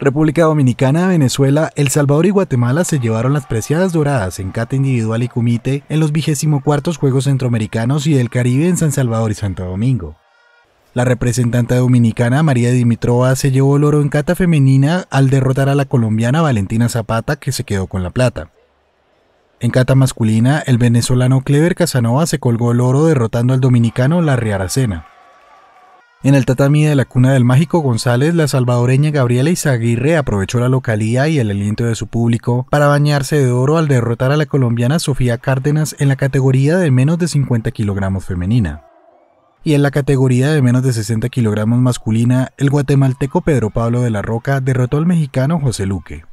República Dominicana, Venezuela, El Salvador y Guatemala se llevaron las preciadas doradas en cata individual y cumite en los cuartos Juegos Centroamericanos y del Caribe en San Salvador y Santo Domingo. La representante dominicana María Dimitrova se llevó el oro en cata femenina al derrotar a la colombiana Valentina Zapata que se quedó con la plata. En cata masculina, el venezolano Clever Casanova se colgó el oro derrotando al dominicano Larry Aracena. En el tatami de la cuna del mágico González, la salvadoreña Gabriela Izaguirre aprovechó la localía y el aliento de su público para bañarse de oro al derrotar a la colombiana Sofía Cárdenas en la categoría de menos de 50 kilogramos femenina. Y en la categoría de menos de 60 kilogramos masculina, el guatemalteco Pedro Pablo de la Roca derrotó al mexicano José Luque.